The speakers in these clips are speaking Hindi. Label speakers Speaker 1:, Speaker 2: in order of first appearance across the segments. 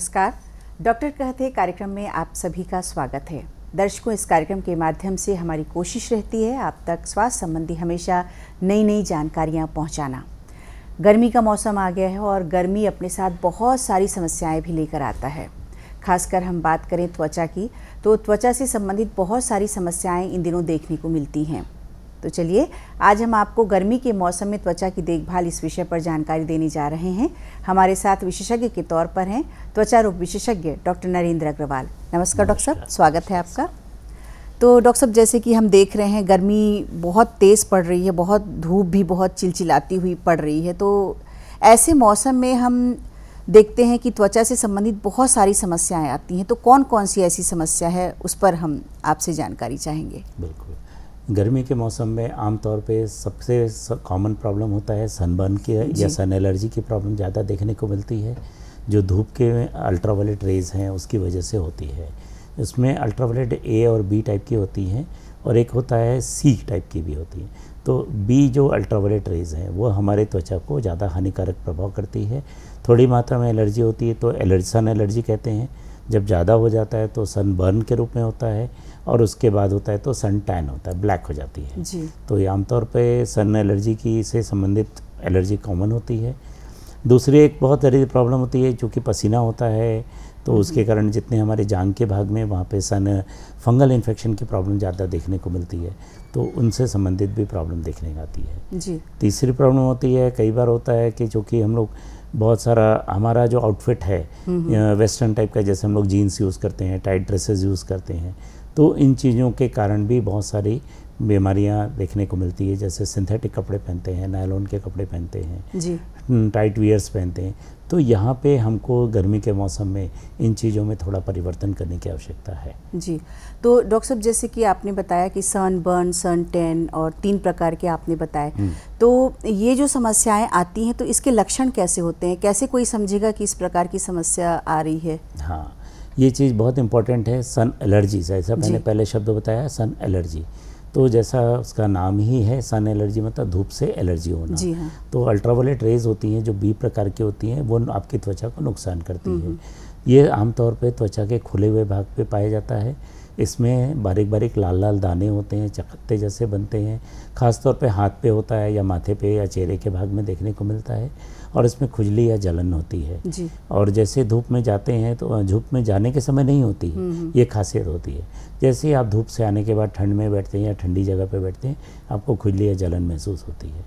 Speaker 1: नमस्कार डॉक्टर कहते कार्यक्रम में आप सभी का स्वागत है दर्शकों इस कार्यक्रम के माध्यम से हमारी कोशिश रहती है आप तक स्वास्थ्य संबंधी हमेशा नई नई जानकारियाँ पहुँचाना गर्मी का मौसम आ गया है और गर्मी अपने साथ बहुत सारी समस्याएं भी लेकर आता है खासकर हम बात करें त्वचा की तो त्वचा से संबंधित बहुत सारी समस्याएं इन दिनों देखने को मिलती हैं तो चलिए आज हम आपको गर्मी के मौसम में त्वचा की देखभाल इस विषय पर जानकारी देने जा रहे हैं हमारे साथ विशेषज्ञ के तौर पर हैं त्वचा रोग विशेषज्ञ डॉक्टर नरेंद्र अग्रवाल नमस्कार डॉक्टर साहब स्वागत है आपका तो डॉक्टर साहब जैसे कि हम देख रहे हैं गर्मी बहुत तेज़ पड़ रही है बहुत धूप भी बहुत चिलचिलाती हुई पड़ रही है तो ऐसे मौसम में हम देखते हैं कि त्वचा से संबंधित बहुत सारी समस्याएं आती हैं तो कौन कौन सी ऐसी समस्या है उस पर हम आपसे जानकारी चाहेंगे बिल्कुल
Speaker 2: गर्मी के मौसम में आमतौर पे सबसे कॉमन प्रॉब्लम होता है सनबर्न के या सन एलर्जी की प्रॉब्लम ज़्यादा देखने को मिलती है जो धूप के अल्ट्रावायलेट रेज हैं उसकी वजह से होती है उसमें अल्ट्रावायलेट ए और बी टाइप की होती हैं और एक होता है सी टाइप की भी होती है तो बी जो अल्ट्रावायलेट रेज हैं वो हमारे त्वचा को ज़्यादा हानिकारक प्रभाव करती है थोड़ी मात्रा में एलर्जी होती है तो एलर्जी सन एलर्जी कहते हैं जब ज़्यादा हो जाता है तो सन बर्न के रूप में होता है और उसके बाद होता है तो सन टैन होता है ब्लैक हो जाती है जी तो ये आमतौर पे सन एलर्जी की से संबंधित एलर्जी कॉमन होती है दूसरी एक बहुत सारी प्रॉब्लम होती है चूँकि पसीना होता है तो हम्म। उसके कारण जितने हमारे जांग के भाग में वहाँ पे सन फंगल इन्फेक्शन की प्रॉब्लम ज़्यादा देखने को मिलती है तो उनसे संबंधित भी प्रॉब्लम देखने को आती है जी तीसरी प्रॉब्लम होती है कई बार होता है कि चूँकि हम लोग बहुत सारा हमारा जो आउटफिट है हम्म, हम्म। वेस्टर्न टाइप का जैसे हम लोग जीन्स यूज़ करते हैं टाइट ड्रेसेस यूज़ करते हैं तो इन चीज़ों के कारण भी बहुत सारी बीमारियां देखने को मिलती है जैसे सिंथेटिक कपड़े पहनते हैं नायलोन के कपड़े पहनते हैं जी टाइट हम्म, वियर्स पहनते हैं तो यहाँ पे हमको गर्मी के मौसम में इन चीज़ों में थोड़ा परिवर्तन करने की आवश्यकता है
Speaker 1: जी तो डॉक्टर साहब जैसे कि आपने बताया कि सन बर्न सन टेन और तीन प्रकार के आपने बताए हम्म। तो ये जो समस्याएं आती हैं तो इसके लक्षण कैसे होते हैं कैसे कोई समझेगा कि इस प्रकार की समस्या आ रही है
Speaker 2: हाँ ये चीज़ बहुत इंपॉर्टेंट है सन एलर्जी जैसा मैंने पहले शब्द बताया सन एलर्जी तो जैसा उसका नाम ही है सन एलर्जी मतलब धूप से एलर्जी होना जी हाँ। तो अल्ट्रावलेट रेज होती हैं जो बी प्रकार की होती हैं वो आपकी त्वचा को नुकसान करती है ये आमतौर पे त्वचा के खुले हुए भाग पे पाया जाता है इसमें बारीक बारीक लाल लाल दाने होते हैं चकत्ते जैसे बनते हैं ख़ासतौर पे हाथ पे होता है या माथे पे या चेहरे के भाग में देखने को मिलता है और इसमें खुजली या जलन होती है और जैसे धूप में जाते हैं तो धूप में जाने के समय नहीं होती है हम्म, हम्म। ये खासियत होती है जैसे ही आप धूप से आने के बाद ठंड में बैठते हैं या ठंडी जगह पर बैठते हैं आपको खुजली या जलन महसूस होती है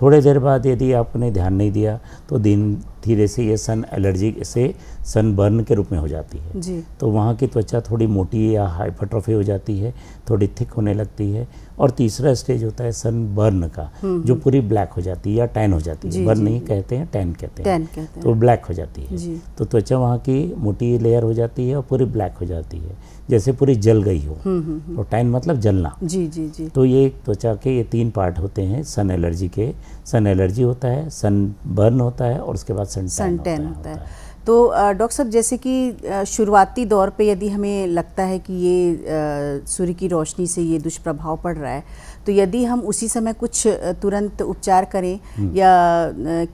Speaker 2: थोड़े देर बाद यदि आपने ध्यान नहीं दिया तो दिन धीरे से ये सन एलर्जी से सन बर्न के रूप में हो जाती है जी। तो वहाँ की त्वचा थोड़ी मोटी या हाइपरट्रॉफी हो जाती है थोड़ी थिक होने लगती है और तीसरा स्टेज होता है सन बर्न का हम्म। जो पूरी ब्लैक हो जाती है या टैन हो जाती है बर्न नहीं कहते हैं टैन कहते हैं तो ब्लैक हो जाती है तो त्वचा वहाँ की मोटी लेयर हो जाती है और पूरी ब्लैक हो जाती है जैसे पूरी जल गई हो हम्म, हम्म, तो टैन मतलब जलना
Speaker 1: जी जी जी तो
Speaker 2: ये त्वचा के ये तीन पार्ट होते हैं सन एलर्जी के सन एलर्जी होता है सन बर्न होता है और उसके बाद सन
Speaker 1: टैन होता है तो डॉक्टर साहब जैसे कि शुरुआती दौर पे यदि हमें लगता है कि ये सूर्य की रोशनी से ये दुष्प्रभाव पड़ रहा है तो यदि हम उसी समय कुछ तुरंत उपचार करें हम्म। या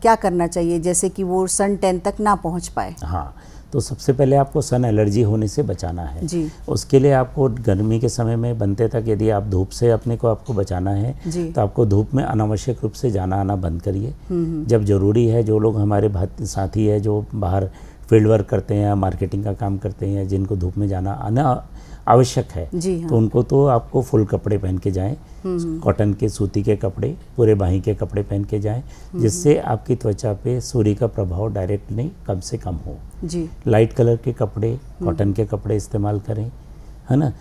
Speaker 1: क्या करना चाहिए जैसे कि वो सन टेन तक ना पहुंच पाए हाँ
Speaker 2: तो सबसे पहले आपको सन एलर्जी होने से बचाना है जी। उसके लिए आपको गर्मी के समय में बनते तक यदि आप धूप से अपने को आपको बचाना है तो आपको धूप में अनावश्यक रूप से जाना आना बंद करिए हम्म, हम्म। जब ज़रूरी है जो लोग हमारे साथी है जो बाहर फील्ड वर्क करते हैं मार्केटिंग का काम करते हैं जिनको धूप में जाना आना आवश्यक है जी हाँ। तो उनको तो आपको फुल कपड़े पहन के जाएं हम्म, हम्म। कॉटन के सूती के कपड़े पूरे बाही के कपड़े पहन के जाएं हम्म, जिससे आपकी त्वचा पे सूर्य का प्रभाव डायरेक्ट नहीं कम से कम हो जी लाइट कलर के कपड़े कॉटन के कपड़े इस्तेमाल करें है ना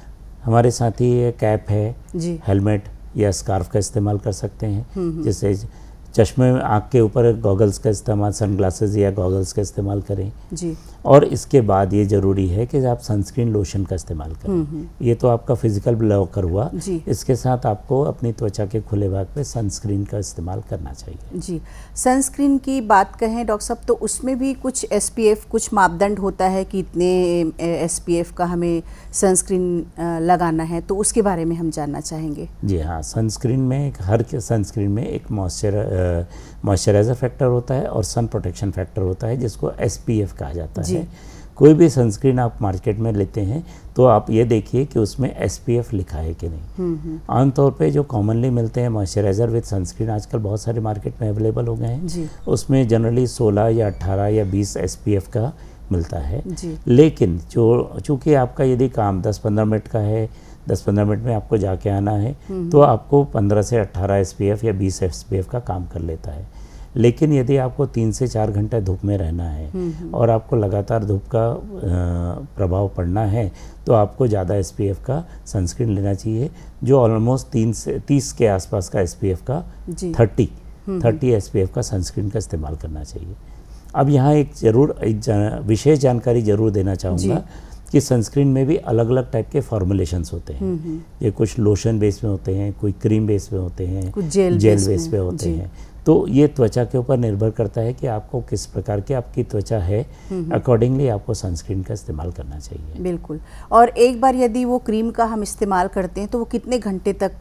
Speaker 2: हमारे साथ ही कैप है हेलमेट या स्कार्फ का इस्तेमाल कर सकते हैं जिससे चश्मे में आँख के ऊपर गॉगल्स का इस्तेमाल सनग्लासेस या गॉगल्स का इस्तेमाल करें जी और इसके बाद ये ज़रूरी है कि आप सनस्क्रीन लोशन का इस्तेमाल करें हम्म, हम्म। ये तो आपका फिजिकल ब्लॉकर हुआ इसके साथ आपको अपनी त्वचा के खुले भाग पे सनस्क्रीन का इस्तेमाल करना
Speaker 1: चाहिए जी सनस्क्रीन की बात कहें डॉक्टर साहब तो उसमें भी कुछ एस कुछ मापदंड होता है कि इतने एस का हमें सनस्क्रीन लगाना है तो उसके बारे में हम जानना चाहेंगे
Speaker 2: जी हाँ सनस्क्रीन में हर सनस्क्रीन में एक मॉइस्चर मॉइस्चराइज़र फैक्टर होता है और सन प्रोटेक्शन फैक्टर होता है जिसको एस कहा जाता है कोई भी सनस्क्रीन आप मार्केट में लेते हैं तो आप ये देखिए कि उसमें एस लिखा है कि नहीं हम्म, हम्म। आमतौर पे जो कॉमनली मिलते हैं मॉइस्चराइज़र विद सनस्क्रीन आजकल बहुत सारे मार्केट में अवेलेबल हो गए हैं उसमें जनरली 16 या 18 या 20 एस का मिलता है लेकिन जो चूँकि आपका यदि काम 10-15 मिनट का है दस पंद्रह मिनट में आपको जाके आना है हम्म। तो आपको पंद्रह से अट्ठारह एस या बीस एस का काम कर लेता है लेकिन यदि आपको तीन से चार घंटा धूप में रहना है हम्म, हम्म। और आपको लगातार धूप का प्रभाव पड़ना है तो आपको ज़्यादा एस का सनस्क्रीन लेना चाहिए जो ऑलमोस्ट तीन से तीस के आसपास का एस का थर्टी थर्टी एस का सनस्क्रीन का इस्तेमाल करना चाहिए अब यहाँ एक जरूर एक विशेष जानकारी जरूर देना चाहूँगा कि सनस्क्रीन में भी अलग अलग टाइप के फॉर्मुलेशंस होते हैं हम्म, हम्म। ये कुछ लोशन बेस में होते हैं कोई क्रीम बेस में होते हैं कुछ जेल जेल बेस, बेस में होते हैं तो ये त्वचा के ऊपर निर्भर करता है कि आपको किस प्रकार की आपकी त्वचा है हम्म, अकॉर्डिंगली आपको सनस्क्रीन का इस्तेमाल करना चाहिए
Speaker 1: बिल्कुल और एक बार यदि वो क्रीम का हम इस्तेमाल करते हैं तो वो कितने घंटे तक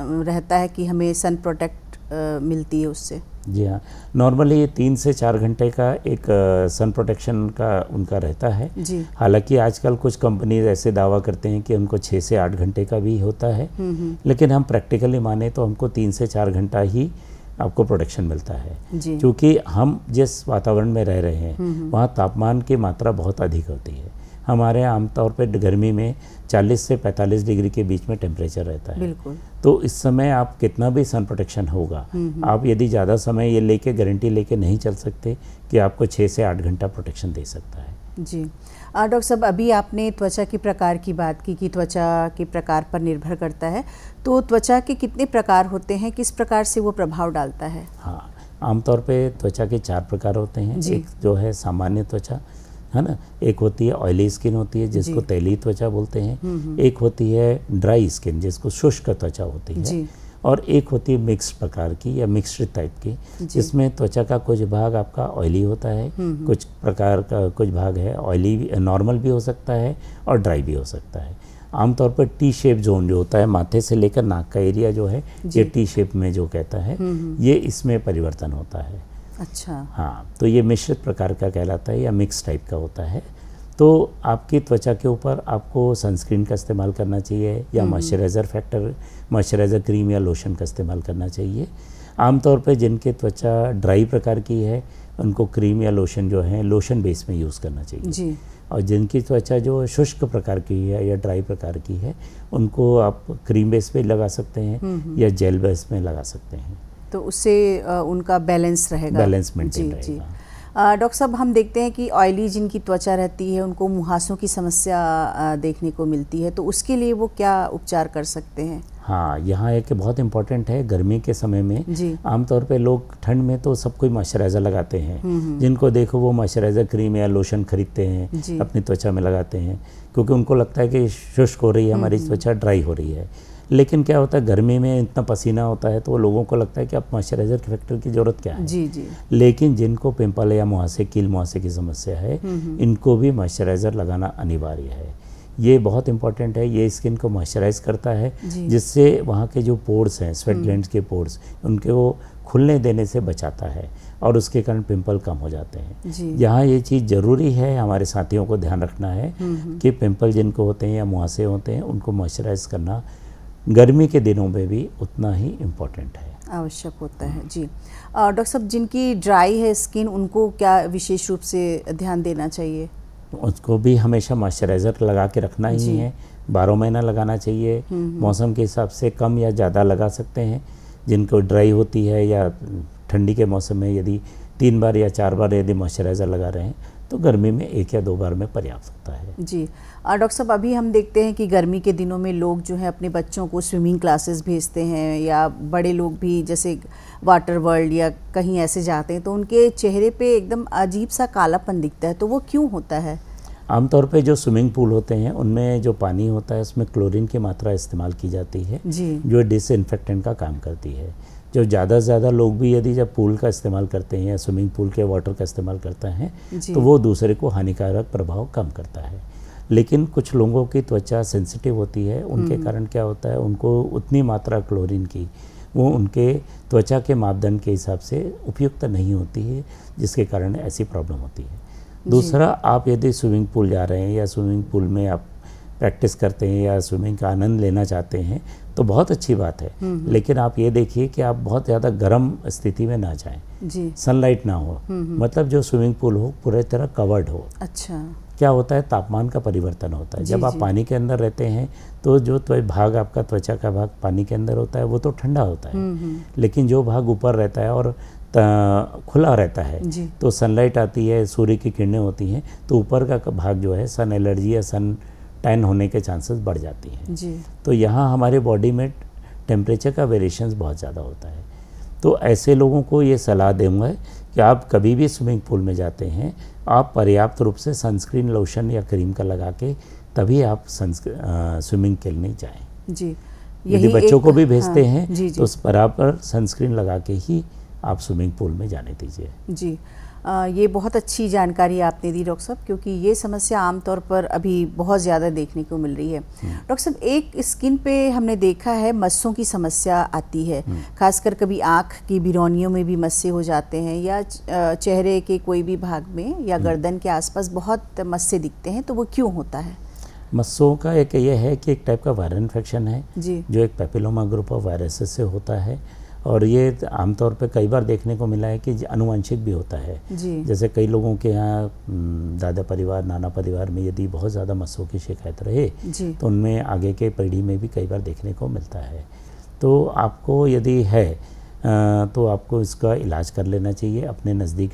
Speaker 1: रहता है कि हमें सन प्रोटेक्ट मिलती है उससे
Speaker 2: जी हाँ नॉर्मली ये तीन से चार घंटे का एक सन प्रोटेक्शन का उनका रहता है जी हालांकि आजकल कुछ कंपनीज ऐसे दावा करते हैं कि हमको छः से आठ घंटे का भी होता है हम्म, हम्म। लेकिन हम प्रैक्टिकली माने तो हमको तीन से चार घंटा ही आपको प्रोटेक्शन मिलता है क्योंकि हम जिस वातावरण में रह रहे हैं हम्म, वहाँ तापमान की मात्रा बहुत अधिक होती है हमारे आमतौर पर गर्मी में 40 से 45 डिग्री के बीच में टेम्परेचर रहता है बिल्कुल तो इस समय आप कितना भी सन प्रोटेक्शन होगा हम्म, हम्म। आप यदि ज़्यादा समय ये लेके गारंटी लेके नहीं चल सकते कि आपको छः से आठ घंटा प्रोटेक्शन दे सकता है
Speaker 1: जी डॉक्टर साहब अभी आपने त्वचा के प्रकार की बात की कि त्वचा के प्रकार पर निर्भर करता है तो त्वचा के कितने प्रकार होते हैं किस प्रकार से वो प्रभाव डालता है हाँ
Speaker 2: आमतौर पे त्वचा के चार प्रकार होते हैं एक जो है सामान्य त्वचा है ना एक होती है ऑयली स्किन होती है जिसको तैली त्वचा बोलते हैं हम्म, हम्म। एक होती है ड्राई स्किन जिसको शुष्क त्वचा होती है और एक होती है मिक्स प्रकार की या मिक्सड टाइप की जिसमें त्वचा का कुछ भाग आपका ऑयली होता है हम्म, कुछ प्रकार का कुछ भाग है ऑयली नॉर्मल भी हो सकता है और ड्राई भी हो सकता है आमतौर पर टी शेप जोन जो होता है माथे से लेकर नाक का एरिया जो है ये टी शेप में जो कहता है ये इसमें परिवर्तन होता है अच्छा हाँ तो ये मिश्रित प्रकार का कहलाता है या मिक्स टाइप का होता है तो आपकी त्वचा के ऊपर आपको सनस्क्रीन का इस्तेमाल करना चाहिए या मॉइस्चराइज़र फैक्टर मॉइस्चराइज़र क्रीम या लोशन का इस्तेमाल करना चाहिए आमतौर पर जिनके त्वचा ड्राई प्रकार की है उनको क्रीम या लोशन जो है लोशन बेस में यूज़ करना चाहिए जी और जिनकी त्वचा जो शुष्क प्रकार की है या ड्राई प्रकार की है उनको आप क्रीम बेस पे लगा सकते हैं हम्म, हम्म। या जेल बेस में लगा सकते हैं
Speaker 1: तो उससे उनका बैलेंस रहेगा बैलेंस जी जी डॉक्टर साहब हम देखते हैं कि ऑयली जिनकी त्वचा रहती है उनको मुहासों की समस्या देखने को मिलती है तो उसके लिए वो क्या उपचार कर सकते हैं
Speaker 2: हाँ यहाँ एक बहुत इम्पोर्टेंट है गर्मी के समय में आमतौर पे लोग ठंड में तो सब कोई मॉइस्चराइज़र लगाते हैं हम्म, हम्म। जिनको देखो वो मॉइस्चराइज़र क्रीम या लोशन खरीदते हैं अपनी त्वचा में लगाते हैं क्योंकि उनको लगता है कि शुष्क हो रही है हमारी हम्म, त्वचा ड्राई हो रही है लेकिन क्या होता है गर्मी में इतना पसीना होता है तो वो लोगों को लगता है कि अब मॉइस्चराइजर फैक्टर की ज़रूरत क्या है जी जी लेकिन जिनको पिंपल या मुहासे कील मुहासे की समस्या है हम्म, हम्म। इनको भी मॉइस्चराइज़र लगाना अनिवार्य है ये बहुत इंपॉर्टेंट है ये स्किन को मॉइस्चराइज करता है जिससे वहाँ के जो पोर्स हैं स्वेट हम्म। ग्लैंड के पोर्स उनके वो खुलने देने से बचाता है और उसके कारण पिंपल कम हो जाते हैं यहाँ ये चीज़ ज़रूरी है हमारे साथियों को ध्यान रखना है कि पिंपल जिनको होते हैं या मुहासे होते हैं उनको मॉइस्चराइज करना गर्मी के दिनों में भी उतना ही इम्पोर्टेंट है
Speaker 1: आवश्यक होता है जी डॉक्टर साहब जिनकी ड्राई है स्किन उनको क्या विशेष रूप से ध्यान देना चाहिए
Speaker 2: उसको भी हमेशा मॉइस्चराइज़र लगा के रखना ही है बारह महीना लगाना चाहिए हम्म, हम्म। मौसम के हिसाब से कम या ज़्यादा लगा सकते हैं जिनको ड्राई होती है या ठंडी के मौसम में यदि तीन बार या चार बार यदि मॉइस्चराइज़र लगा रहे हैं तो गर्मी में एक या दो बार में पर्याप्त होता है
Speaker 1: जी डॉक्टर साहब अभी हम देखते हैं कि गर्मी के दिनों में लोग जो है अपने बच्चों को स्विमिंग क्लासेस भेजते हैं या बड़े लोग भी जैसे वाटर वर्ल्ड या कहीं ऐसे जाते हैं तो उनके चेहरे पे एकदम अजीब सा कालापन दिखता है तो वो क्यों होता है
Speaker 2: आमतौर पे जो स्विमिंग पूल होते हैं उनमें जो पानी होता है उसमें क्लोरीन की मात्रा इस्तेमाल की जाती है जी जो डिसइनफेक्टेंट का काम करती है जो ज़्यादा से ज़्यादा लोग भी यदि जब पूल का इस्तेमाल करते हैं या स्विमिंग पूल के वाटर का इस्तेमाल करते हैं तो वो दूसरे को हानिकारक प्रभाव कम करता है लेकिन कुछ लोगों की त्वचा सेंसिटिव होती है उनके हम्म। कारण क्या होता है उनको उतनी मात्रा क्लोरीन की वो उनके त्वचा के मापदंड के हिसाब से उपयुक्त नहीं होती है जिसके कारण ऐसी प्रॉब्लम होती है दूसरा आप यदि स्विमिंग पूल जा रहे हैं या स्विमिंग पूल में आप प्रैक्टिस करते हैं या स्विमिंग का आनंद लेना चाहते हैं तो बहुत अच्छी बात है हम्म, हम्म। लेकिन आप ये देखिए कि आप बहुत ज़्यादा गर्म स्थिति में ना जाएं सनलाइट ना हो हम्म, मतलब जो स्विमिंग पूल हो पूरे तरह कवर्ड हो अच्छा क्या होता है तापमान का परिवर्तन होता है जब आप पानी के अंदर रहते हैं तो जो भाग आपका त्वचा का भाग पानी के अंदर होता है वो तो ठंडा होता है लेकिन जो भाग ऊपर रहता है और खुला रहता है तो सनलाइट आती है सूर्य की किरणें होती हैं तो ऊपर का भाग जो है सन एलर्जी या सन टैन होने के चांसेस बढ़ जाती हैं तो यहाँ हमारे बॉडी में टेम्परेचर का वेरिएशन बहुत ज़्यादा होता है तो ऐसे लोगों को ये सलाह देंगे कि आप कभी भी स्विमिंग पूल में जाते हैं आप पर्याप्त रूप से सनस्क्रीन लोशन या क्रीम का लगा के तभी आप स्विमिंग के लिए जाएँ
Speaker 1: जी यदि बच्चों को भी भेजते हाँ, हैं जी, जी. तो उस
Speaker 2: बराबर सनस्क्रीन लगा के ही आप स्विमिंग पूल में जाने दीजिए
Speaker 1: जी ये बहुत अच्छी जानकारी आपने दी डॉक्टर साहब क्योंकि ये समस्या आमतौर पर अभी बहुत ज़्यादा देखने को मिल रही है डॉक्टर साहब एक स्किन पे हमने देखा है मस्सों की समस्या आती है खासकर कभी आँख की बिरौनियों में भी मस्से हो जाते हैं या चेहरे के कोई भी भाग में या गर्दन के आसपास बहुत मस्से दिखते हैं तो वो क्यों होता है
Speaker 2: मस्सों का एक ये है कि एक टाइप का वायरल इन्फेक्शन है जो एक पेपिलोमा ग्रुप ऑफ वायरसेस से होता है और ये आमतौर पे कई बार देखने को मिला है कि अनुवांशिक भी होता है जैसे कई लोगों के यहाँ दादा परिवार नाना परिवार में यदि बहुत ज़्यादा मसों की शिकायत रहे तो उनमें आगे के पीढ़ी में भी कई बार देखने को मिलता है तो आपको यदि है तो आपको इसका इलाज कर लेना चाहिए अपने नज़दीक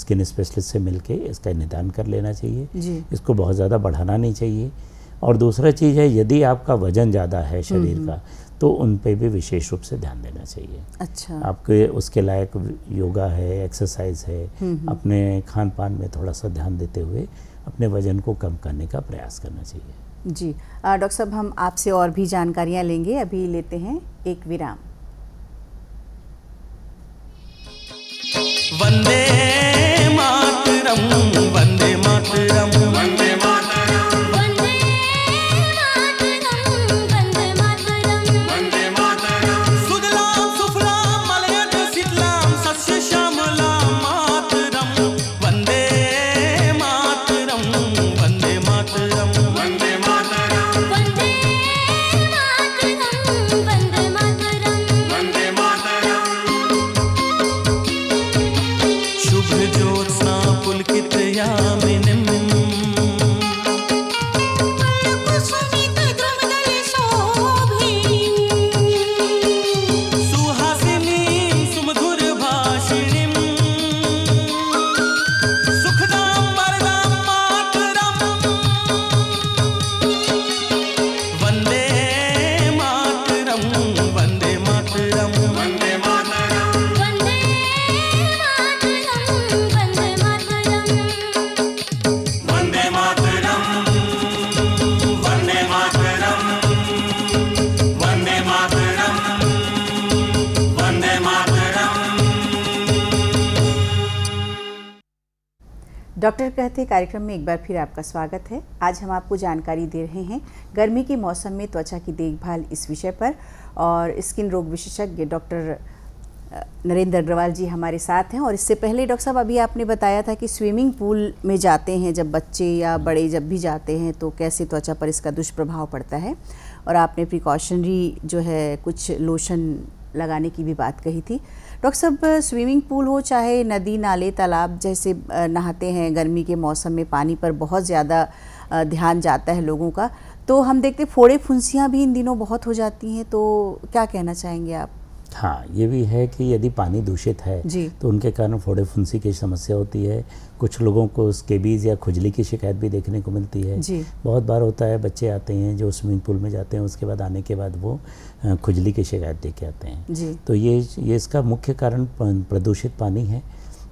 Speaker 2: स्किन स्पेशलिस्ट से मिल इसका निदान कर लेना चाहिए इसको बहुत ज़्यादा बढ़ाना नहीं चाहिए और दूसरा चीज़ है यदि आपका वजन ज़्यादा है हम्म, शरीर हम्म। का तो उन पे भी विशेष रूप से ध्यान देना चाहिए अच्छा आपके उसके लायक योगा है एक्सरसाइज है हम्म, हम्म। अपने खान पान में थोड़ा सा ध्यान देते हुए अपने वजन को कम करने का प्रयास करना चाहिए
Speaker 1: जी डॉक्टर साहब हम आपसे और भी जानकारियाँ लेंगे अभी लेते हैं एक विराम वंदे डॉक्टर कहते कार्यक्रम में एक बार फिर आपका स्वागत है आज हम आपको जानकारी दे रहे हैं गर्मी के मौसम में त्वचा की देखभाल इस विषय पर और स्किन रोग विशेषज्ञ डॉक्टर नरेंद्र अग्रवाल जी हमारे साथ हैं और इससे पहले डॉक्टर साहब अभी आपने बताया था कि स्विमिंग पूल में जाते हैं जब बच्चे या बड़े जब भी जाते हैं तो कैसे त्वचा पर इसका दुष्प्रभाव पड़ता है और आपने प्रिकॉशनरी जो है कुछ लोशन लगाने की भी बात कही थी डॉक्टर साहब स्विमिंग पूल हो चाहे नदी नाले तालाब जैसे नहाते हैं गर्मी के मौसम में पानी पर बहुत ज़्यादा ध्यान जाता है लोगों का तो हम देखते फोड़े फुंसियाँ भी इन दिनों बहुत हो जाती हैं तो क्या कहना चाहेंगे आप
Speaker 2: हाँ ये भी है कि यदि पानी दूषित है तो उनके कारण फोड़े फुंसी की समस्या होती है कुछ लोगों को स्केबीज या खुजली की शिकायत भी देखने को मिलती है बहुत बार होता है बच्चे आते हैं जो स्विमिंग पूल में जाते हैं उसके बाद आने के बाद वो खुजली की शिकायत लेके आते हैं जी तो ये ये इसका मुख्य कारण प्रदूषित पानी है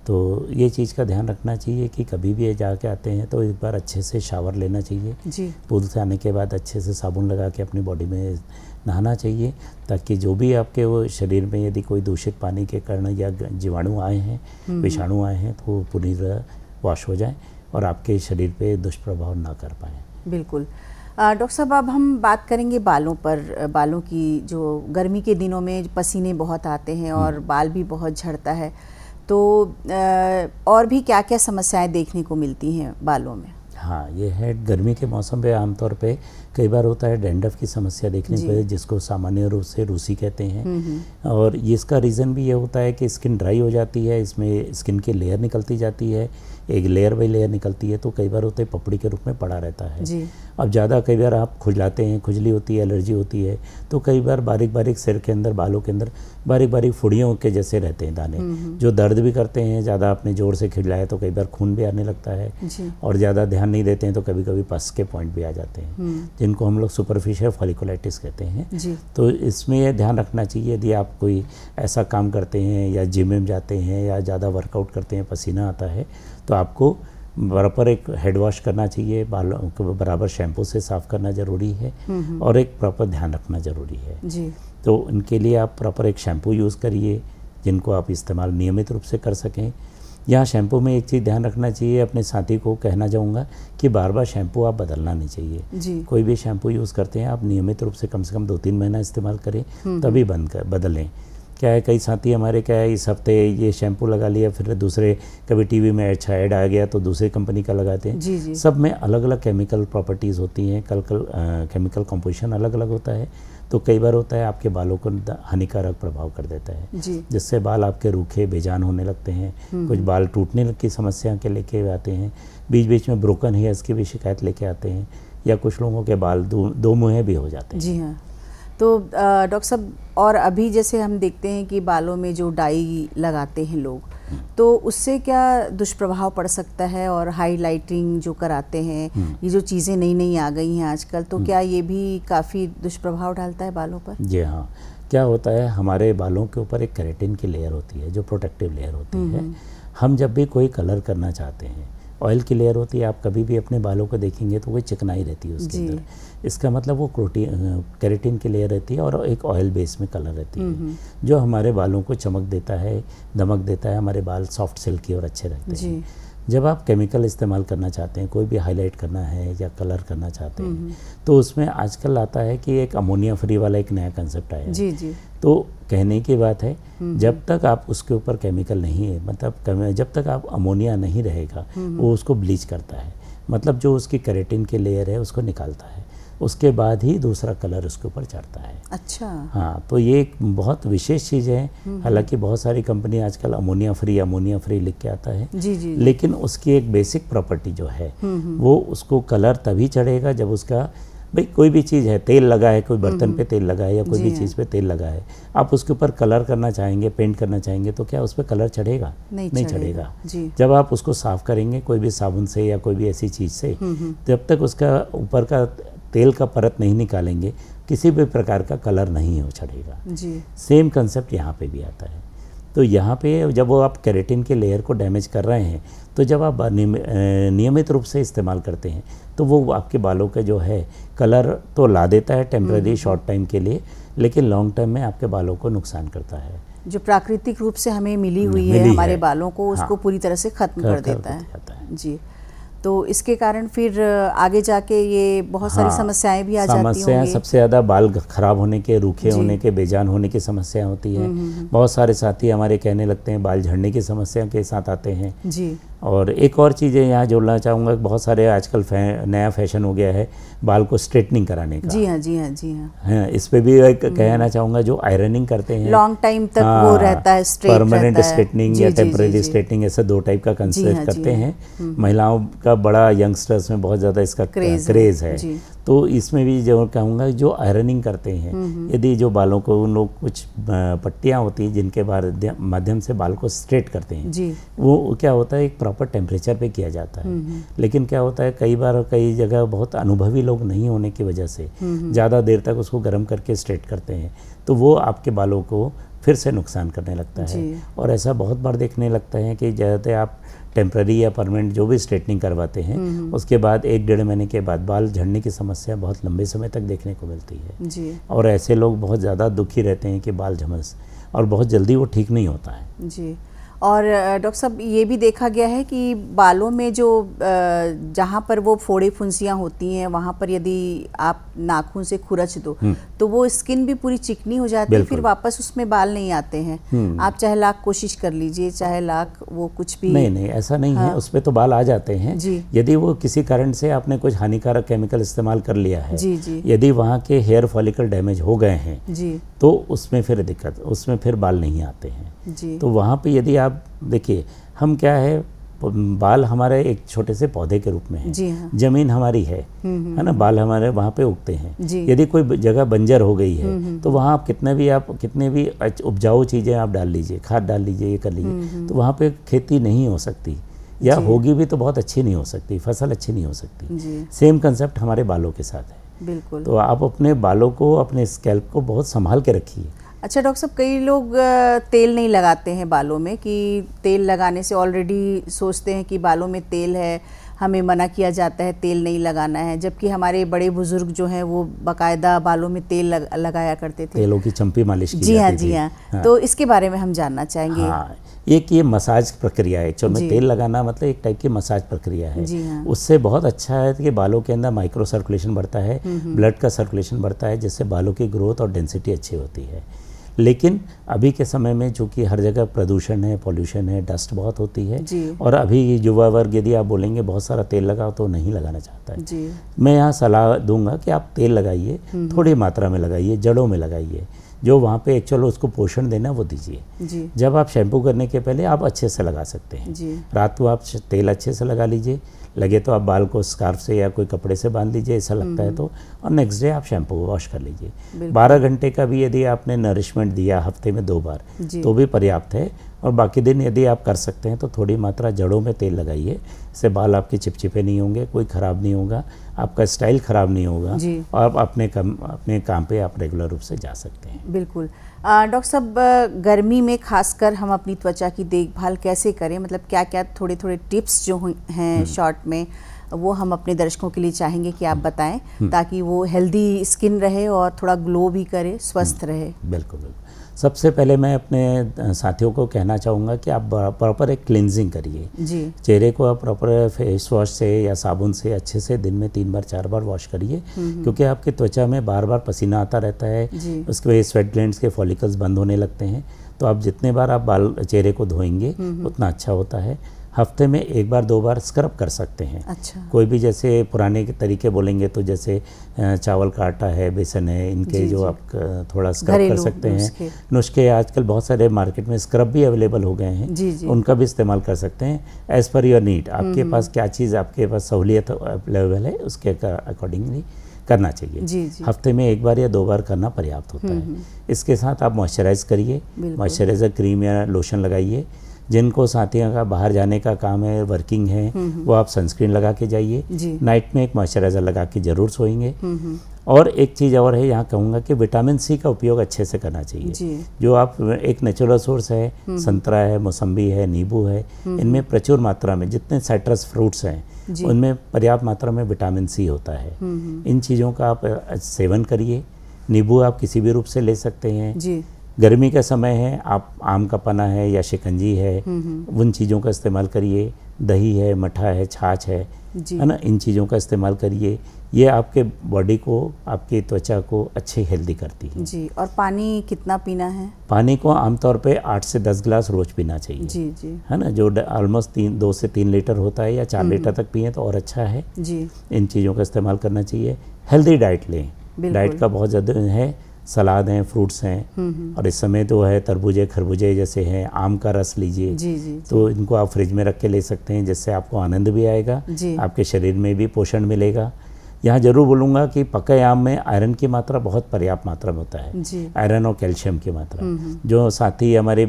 Speaker 2: तो ये चीज़ का ध्यान रखना चाहिए कि कभी भी ये जाके आते हैं तो एक बार अच्छे से शावर लेना चाहिए पूल से आने के बाद अच्छे से साबुन लगा के अपनी बॉडी में नहाना चाहिए ताकि जो भी आपके वो शरीर में यदि कोई दूषित पानी के कारण या जीवाणु आए हैं हम्म। विषाणु आए हैं तो पूरी तरह वॉश हो जाए और आपके शरीर पे दुष्प्रभाव ना कर पाए
Speaker 1: बिल्कुल डॉक्टर साहब अब हम बात करेंगे बालों पर बालों की जो गर्मी के दिनों में पसीने बहुत आते हैं और हम्म। बाल भी बहुत झड़ता है तो और भी क्या क्या समस्याएं देखने को मिलती हैं बालों में
Speaker 2: हाँ ये है गर्मी के मौसम में आमतौर पे कई बार होता है डेंडफ की समस्या देखने को जिसको सामान्य रूप से रूसी कहते हैं हम्म, हम्म। और इसका रीज़न भी ये होता है कि स्किन ड्राई हो जाती है इसमें स्किन की लेयर निकलती जाती है एक लेयर बाई लेयर निकलती है तो कई बार होते पपड़ी के रूप में पड़ा रहता है जी। अब ज़्यादा कई बार आप खुजलाते हैं खुजली होती है एलर्जी होती है तो कई बार बारीक बारीक सिर के अंदर बालों के अंदर बारीक बारीक फुड़ियों के जैसे रहते हैं दाने हम्म, हम्म। जो दर्द भी करते हैं ज़्यादा आपने ज़ोर से खिजलाया तो कई बार खून भी आने लगता है और ज़्यादा ध्यान नहीं देते हैं तो कभी कभी पस के पॉइंट भी आ जाते हैं हम्म। जिनको हम लोग सुपरफिशियल फॉलिकोलाइटिस कहते हैं तो इसमें यह ध्यान रखना चाहिए यदि आप कोई ऐसा काम करते हैं या जिम में जाते हैं या ज़्यादा वर्कआउट करते हैं पसीना आता है तो आपको बराबर एक हेड वॉश करना चाहिए बालों को बराबर शैम्पू से साफ़ करना ज़रूरी है और एक प्रॉपर ध्यान रखना ज़रूरी है जी तो इनके लिए आप प्रॉपर एक शैम्पू यूज़ करिए जिनको आप इस्तेमाल नियमित रूप से कर सकें यहाँ शैम्पू में एक चीज़ ध्यान रखना चाहिए अपने साथी को कहना चाहूँगा कि बार बार शैम्पू आप बदलना नहीं चाहिए कोई भी शैम्पू यूज़ करते हैं आप नियमित रूप से कम से कम दो तीन महीना इस्तेमाल करें तभी बंद कर बदलें क्या है कई साथी हमारे क्या है इस हफ्ते ये शैम्पू लगा लिया फिर दूसरे कभी टीवी में अच्छा ऐड आ गया तो दूसरे कंपनी का लगाते हैं जी जी सब में अलग अलग केमिकल प्रॉपर्टीज़ होती हैं कल कल केमिकल कंपोजिशन अलग अलग होता है तो कई बार होता है आपके बालों को हानिकारक प्रभाव कर देता है जिससे बाल आपके रूखे बेजान होने लगते हैं हम्म। कुछ बाल टूटने की समस्या के लेके आते हैं बीच बीच में ब्रोकन हेयर्स की भी शिकायत लेके आते हैं या कुछ लोगों के बाल दो, दो भी हो जाते
Speaker 1: हैं जी हाँ तो डॉक्टर साहब और अभी जैसे हम देखते हैं कि बालों में जो डाई लगाते हैं लोग तो उससे क्या दुष्प्रभाव पड़ सकता है और हाईलाइटिंग जो कराते हैं हम्म। ये जो चीज़ें नई नई आ गई हैं आजकल तो हम्म। क्या ये भी काफ़ी दुष्प्रभाव डालता है बालों पर जी हाँ
Speaker 2: क्या होता है हमारे बालों के ऊपर एक करेटिन की लेयर होती है जो प्रोटेक्टिव लेयर होती है हम्म। हम जब भी कोई कलर करना चाहते हैं ऑयल की लेयर होती है आप कभी भी अपने बालों को देखेंगे तो वो चिकनाई रहती है उसके अंदर इसका मतलब वो प्रोटीन कैरेटिन की लेयर रहती है और एक ऑयल बेस में कलर रहती है हम्म, हम्म। जो हमारे बालों को चमक देता है दमक देता है हमारे बाल सॉफ्ट सिल्की और अच्छे रहते हैं जब आप केमिकल इस्तेमाल करना चाहते हैं कोई भी हाईलाइट करना है या कलर करना चाहते हैं तो उसमें आजकल आता है कि एक अमोनिया फ्री वाला एक नया कंसेप्ट आया जी जी तो कहने की बात है जब तक आप उसके ऊपर केमिकल नहीं है मतलब जब तक आप अमोनिया नहीं रहेगा वो उसको ब्लीच करता है मतलब जो उसकी करेटिन की लेयर है उसको निकालता है उसके बाद ही दूसरा कलर उसके ऊपर चढ़ता है
Speaker 1: अच्छा हाँ
Speaker 2: तो ये एक बहुत विशेष चीज़ है हम्म, हम्म। हालांकि बहुत सारी कंपनी आजकल अमोनिया फ्री अमोनिया फ्री लिख के आता है जी जी लेकिन उसकी एक बेसिक प्रॉपर्टी जो है हम्म, वो उसको कलर तभी चढ़ेगा जब उसका भाई कोई भी चीज़ है तेल लगा है कोई बर्तन पे तेल लगा है या कोई भी चीज़ हाँ। पे तेल लगा है आप उसके ऊपर कलर करना चाहेंगे पेंट करना चाहेंगे तो क्या उस पर कलर चढ़ेगा नहीं, नहीं चढ़ेगा जब आप उसको साफ़ करेंगे कोई भी साबुन से या कोई भी ऐसी चीज़ से जब तक उसका ऊपर का तेल का परत नहीं निकालेंगे किसी भी प्रकार का कलर नहीं हो चढ़ेगा जी सेम कंसेप्ट यहाँ पे भी आता है तो यहाँ पे जब वो आप कैरेटिन के लेयर को डैमेज कर रहे हैं तो जब आप नियमित रूप से इस्तेमाल करते हैं तो वो आपके बालों का जो है कलर तो ला देता है टेम्प्रेरी शॉर्ट टाइम के लिए लेकिन लॉन्ग टर्म में आपके बालों को नुकसान करता है
Speaker 1: जो प्राकृतिक रूप से हमें मिली हम्म, हुई मिली है हमारे है। बालों को उसको हाँ, पूरी तरह से खत्म कर, कर देता कर है जी तो इसके कारण फिर आगे जाके ये बहुत हाँ, सारी समस्याएं भी आ जाती समस्याएं
Speaker 2: सबसे ज़्यादा बाल खराब होने के रूखे होने के बेजान होने की समस्या होती है हम्म, हम्म, हम्म। बहुत सारे साथी हमारे कहने लगते हैं बाल झड़ने की समस्या के साथ आते हैं जी और एक और चीज़ है यहाँ जोड़ना चाहूँगा बहुत सारे आजकल फै, नया फैशन हो गया है बाल को स्ट्रेटनिंग कराने का जी
Speaker 1: हाँ जी हाँ जी हाँ
Speaker 2: हाँ इस पे भी एक कहना चाहूँगा जो आयरनिंग करते हैं लॉन्ग टाइम तक हाँ, वो रहता है स्ट्रेट परमानेंट स्ट्रेटनिंग या टेम्परेरी स्ट्रेटनिंग ऐसा दो टाइप का कंसिडर हाँ, करते हाँ। हैं हम्म। महिलाओं का बड़ा यंगस्टर्स में बहुत ज़्यादा इसका क्रेज़ है तो इसमें भी जो कहूँगा जो आयरनिंग करते हैं हम्म, हम्म। यदि जो बालों को उन लोग कुछ पट्टियाँ होती हैं जिनके माध्यम से बाल को स्ट्रेट करते हैं जी। वो क्या होता है एक प्रॉपर टेम्परेचर पे किया जाता है हम्म, लेकिन क्या होता है कई बार कई जगह बहुत अनुभवी लोग नहीं होने की वजह से ज़्यादा देर तक उसको गर्म करके स्ट्रेट करते हैं तो वो आपके बालों को फिर से नुकसान करने लगता है और ऐसा बहुत बार देखने लगता है कि ज़्यादातर आप टेम्प्ररी या परमानेंट जो भी स्ट्रेटनिंग करवाते हैं हम्म, हम्म। उसके बाद एक डेढ़ महीने के बाद बाल झड़ने की समस्या बहुत लंबे समय तक देखने को मिलती है जी। और ऐसे लोग बहुत ज़्यादा दुखी रहते हैं कि बाल झमस और बहुत जल्दी वो ठीक नहीं होता
Speaker 1: है जी और डॉक्टर साहब ये भी देखा गया है कि बालों में जो जहाँ पर वो फोड़े फुंसियाँ होती हैं वहाँ पर यदि आप नाखून से खुरच दो हम्म। तो वो स्किन भी पूरी चिकनी हो जाती है फिर वापस उसमें बाल नहीं आते हैं हम्म। आप चाहे लाख कोशिश कर लीजिए चाहे लाख वो कुछ भी नहीं
Speaker 2: नहीं ऐसा नहीं हाँ। है उसमें तो बाल आ जाते हैं यदि वो किसी कारण से आपने कुछ हानिकारक केमिकल इस्तेमाल कर लिया है जी जी यदि वहाँ के हेयर फॉलिकल डैमेज हो गए हैं जी तो उसमें फिर दिक्कत उसमें फिर बाल नहीं आते हैं जी तो वहाँ पर यदि आप आप देखिए हम क्या है बाल हमारे एक छोटे से पौधे के रूप में है जी हाँ। जमीन हमारी है हम्म, हम्म। है ना बाल हमारे वहाँ पे उगते हैं यदि कोई जगह बंजर हो गई है हम्म, तो वहाँ आप कितने भी आप कितने भी उपजाऊ चीज़ें आप डाल लीजिए खाद डाल लीजिए ये कर लीजिए तो वहाँ पे खेती नहीं हो सकती या होगी भी तो बहुत अच्छी नहीं हो सकती फसल अच्छी नहीं हो सकती सेम कंसेप्ट हमारे बालों के साथ है बिल्कुल तो आप अपने बालों को अपने स्कैल्प को बहुत संभाल के रखिए
Speaker 1: अच्छा डॉक्टर साहब कई लोग तेल नहीं लगाते हैं बालों में कि तेल लगाने से ऑलरेडी सोचते हैं कि बालों में तेल है हमें मना किया जाता है तेल नहीं लगाना है जबकि हमारे बड़े बुजुर्ग जो हैं वो बाकायदा बालों में तेल लग, लगाया करते थे
Speaker 2: तेलों की चंपी मालिश की जी हाँ जी हाँ।, हाँ।, तो
Speaker 1: इसके बारे में हम जानना चाहेंगे हाँ
Speaker 2: एक ये मसाज प्रक्रिया है चलो तेल लगाना मतलब एक टाइप की मसाज प्रक्रिया है हाँ। उससे बहुत अच्छा है कि बालों के अंदर माइक्रो सर्कुलेशन बढ़ता है ब्लड हम्म, हम्म। का सर्कुलेशन बढ़ता है जिससे बालों की ग्रोथ और डेंसिटी अच्छी होती है लेकिन अभी के समय में चूँकि हर जगह प्रदूषण है पॉल्यूशन है डस्ट बहुत होती है और अभी युवा वर्ग यदि आप बोलेंगे बहुत सारा तेल लगाओ तो नहीं लगाना चाहता है जी। मैं यहाँ सलाह दूंगा कि आप तेल लगाइए हम्म। थोड़ी मात्रा में लगाइए जड़ों में लगाइए जो वहाँ पे एक्चुअल उसको पोषण देना वो दीजिए जब आप शैम्पू करने के पहले आप अच्छे से लगा सकते हैं रात को आप तेल अच्छे से लगा लीजिए लगे तो आप बाल को स्कार्फ से या कोई कपड़े से बांध लीजिए ऐसा लगता है हम्म। तो और नेक्स्ट डे आप शैम्पू वॉश कर लीजिए बारह घंटे का भी यदि आपने नरिशमेंट दिया हफ्ते में दो बार तो भी पर्याप्त है और बाकी दिन यदि आप कर सकते हैं तो थोड़ी मात्रा जड़ों में तेल लगाइए इससे बाल आपके चिपचिपे नहीं होंगे कोई ख़राब नहीं होगा आपका स्टाइल ख़राब नहीं होगा और आप अपने कम अपने काम पे आप रेगुलर रूप से जा
Speaker 1: सकते हैं बिल्कुल डॉक्टर साहब गर्मी में खासकर हम अपनी त्वचा की देखभाल कैसे करें मतलब क्या क्या थोड़े थोड़े टिप्स जो हैं हम्म। शॉर्ट में वो हम अपने दर्शकों के लिए चाहेंगे कि आप हम्म। बताएं हम्म। ताकि वो हेल्दी स्किन रहे और थोड़ा ग्लो भी करे स्वस्थ रहे
Speaker 2: बिल्कुल बिल्कुल सबसे पहले मैं अपने साथियों को कहना चाहूँगा कि आप प्रॉपर एक क्लिनजिंग करिए चेहरे को आप प्रॉपर फेस वॉश से या साबुन से अच्छे से दिन में तीन बार चार बार वॉश करिए हम्म, हम्म। क्योंकि आपके त्वचा में बार बार पसीना आता रहता है उसके वजह स्वेट ग्लैंड के फॉलिकल्स बंद होने लगते हैं तो आप जितने बार आप बाल चेहरे को धोएंगे हम्म, उतना अच्छा होता है हफ्ते में एक बार दो बार स्क्रब कर सकते हैं अच्छा कोई भी जैसे पुराने के तरीके बोलेंगे तो जैसे चावल का आटा है बेसन है इनके जी, जो जी। आप थोड़ा स्क्रब कर सकते हैं नुस्खे आजकल बहुत सारे मार्केट में स्क्रब भी अवेलेबल हो गए हैं जी, जी। उनका भी इस्तेमाल कर सकते हैं एज़ पर योर नीड आपके हम्म। पास क्या चीज़ आपके पास सहूलियत अवेलेबल है उसके अकॉर्डिंगली करना चाहिए हफ्ते में एक बार या दो बार करना पर्याप्त होता हम्म, है हम्म। इसके साथ आप मॉइस्चराइज़ करिए मॉइस्चराइज़र क्रीम या लोशन लगाइए जिनको साथियों का बाहर जाने का काम है वर्किंग है हम्म, हम्म। वो आप सनस्क्रीन लगा के जाइए नाइट में एक मॉइस्चराइज़र लगा के ज़रूर सोएंगे हम्म, और एक चीज़ और है यहाँ कहूँगा कि विटामिन सी का उपयोग अच्छे से करना चाहिए जो आप एक नेचुरल सोर्स है संतरा है मौसम्बी है नींबू है इनमें प्रचुर मात्रा में जितने साइट्रस फ्रूट्स हैं उनमें पर्याप्त मात्रा में विटामिन सी होता है इन चीज़ों का आप सेवन करिए नींबू आप किसी भी रूप से ले सकते हैं गर्मी का समय है आप आम का पना है या शिकंजी है हम्म, हम्म। उन चीज़ों का इस्तेमाल करिए दही है मठा है छाछ है है ना इन चीज़ों का इस्तेमाल करिए ये आपके बॉडी को आपकी त्वचा को अच्छे हेल्दी करती
Speaker 1: है जी और पानी कितना पीना है
Speaker 2: पानी को आमतौर पे आठ से दस गिलास रोज पीना चाहिए जी जी है ना जो ऑलमोस्ट तीन दो से तीन लीटर होता है या चार हम्म। लीटर तक पिए तो और अच्छा है जी इन चीज़ों का इस्तेमाल करना चाहिए हेल्दी डाइट लें डाइट का बहुत ज़्यादा है सलाद हैं फ्रूट्स हैं हम्म, हम्म। और इस समय तो है तरबूजे खरबूजे जैसे हैं आम का रस लीजिए जी, तो इनको आप फ्रिज में रख के ले सकते हैं जिससे आपको आनंद भी आएगा आपके शरीर में भी पोषण मिलेगा यहाँ जरूर बोलूंगा कि पके आम में आयरन की मात्रा बहुत पर्याप्त मात्रा में होता है आयरन और कैल्शियम की मात्रा हम्म, हम्म। जो साथ ही हमारे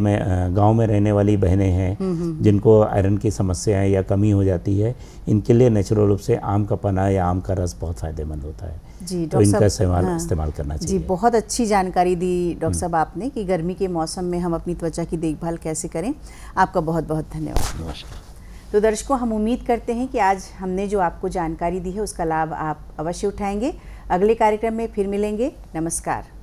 Speaker 2: गाँव में रहने वाली बहनें हैं हम्म, जिनको आयरन की समस्याएं या कमी हो जाती है इनके लिए नेचुरल रूप से आम का पना या आम का रस बहुत फ़ायदेमंद होता है
Speaker 1: जी तो इनका इस्तेमाल हाँ, इस्तेमाल करना चाहिए जी बहुत अच्छी जानकारी दी डॉक्टर साहब आपने कि गर्मी के मौसम में हम अपनी त्वचा की देखभाल कैसे करें आपका बहुत बहुत धन्यवाद नमस्कार तो दर्शकों हम उम्मीद करते हैं कि आज हमने जो आपको जानकारी दी है उसका लाभ आप अवश्य उठाएंगे अगले कार्यक्रम में फिर मिलेंगे नमस्कार